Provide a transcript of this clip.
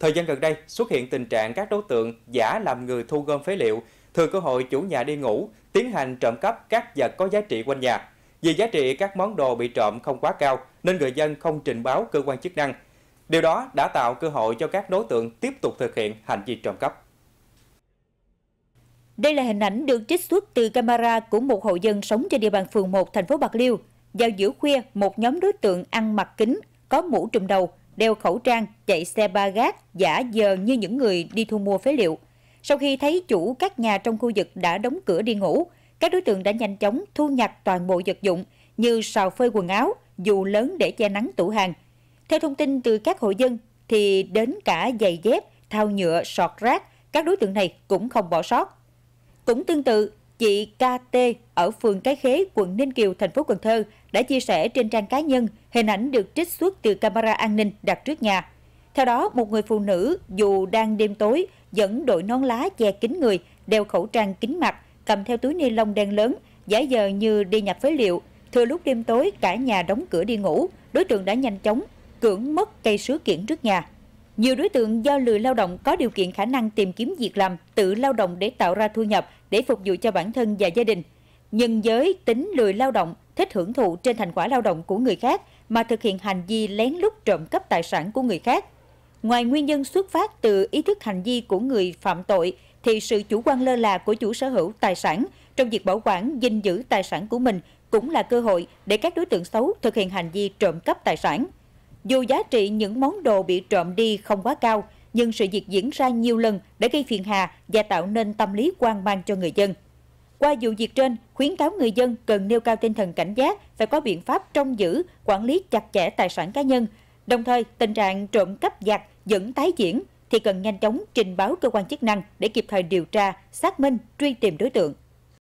Thời gian gần đây xuất hiện tình trạng các đối tượng giả làm người thu gom phế liệu, thừa cơ hội chủ nhà đi ngủ, tiến hành trộm cắp các vật có giá trị quanh nhà. Vì giá trị các món đồ bị trộm không quá cao nên người dân không trình báo cơ quan chức năng. Điều đó đã tạo cơ hội cho các đối tượng tiếp tục thực hiện hành vi trộm cắp. Đây là hình ảnh được trích xuất từ camera của một hộ dân sống trên địa bàn phường 1 thành phố Bạc Liêu. Vào giữa khuya, một nhóm đối tượng ăn mặc kính, có mũ trùm đầu, đeo khẩu trang, chạy xe ba gác, giả dờ như những người đi thu mua phế liệu. Sau khi thấy chủ các nhà trong khu vực đã đóng cửa đi ngủ, các đối tượng đã nhanh chóng thu nhặt toàn bộ vật dụng như sào phơi quần áo, dù lớn để che nắng tủ hàng. Theo thông tin từ các hộ dân, thì đến cả giày dép, thao nhựa, sọt rác, các đối tượng này cũng không bỏ sót. Cũng tương tự, chị KT ở phường Cái Khế, quận Ninh Kiều, thành phố Cần Thơ đã chia sẻ trên trang cá nhân hình ảnh được trích xuất từ camera an ninh đặt trước nhà. Theo đó, một người phụ nữ dù đang đêm tối dẫn đội nón lá che kín người, đeo khẩu trang kín mặt, cầm theo túi ni lông đen lớn, giả giờ như đi nhập phế liệu. Thừa lúc đêm tối cả nhà đóng cửa đi ngủ, đối tượng đã nhanh chóng cưỡng mất cây sứ kiển trước nhà. Nhiều đối tượng do lười lao động có điều kiện khả năng tìm kiếm việc làm, tự lao động để tạo ra thu nhập, để phục vụ cho bản thân và gia đình. Nhưng giới tính lười lao động, thích hưởng thụ trên thành quả lao động của người khác mà thực hiện hành vi lén lút trộm cắp tài sản của người khác. Ngoài nguyên nhân xuất phát từ ý thức hành vi của người phạm tội, thì sự chủ quan lơ là của chủ sở hữu tài sản trong việc bảo quản, gìn giữ tài sản của mình cũng là cơ hội để các đối tượng xấu thực hiện hành vi trộm cắp tài sản. Dù giá trị những món đồ bị trộm đi không quá cao, nhưng sự việc diễn ra nhiều lần để gây phiền hà và tạo nên tâm lý quan mang cho người dân. Qua vụ việc trên, khuyến cáo người dân cần nêu cao tinh thần cảnh giác, phải có biện pháp trông giữ, quản lý chặt chẽ tài sản cá nhân. Đồng thời, tình trạng trộm cắp giặt vẫn tái diễn thì cần nhanh chóng trình báo cơ quan chức năng để kịp thời điều tra, xác minh, truy tìm đối tượng.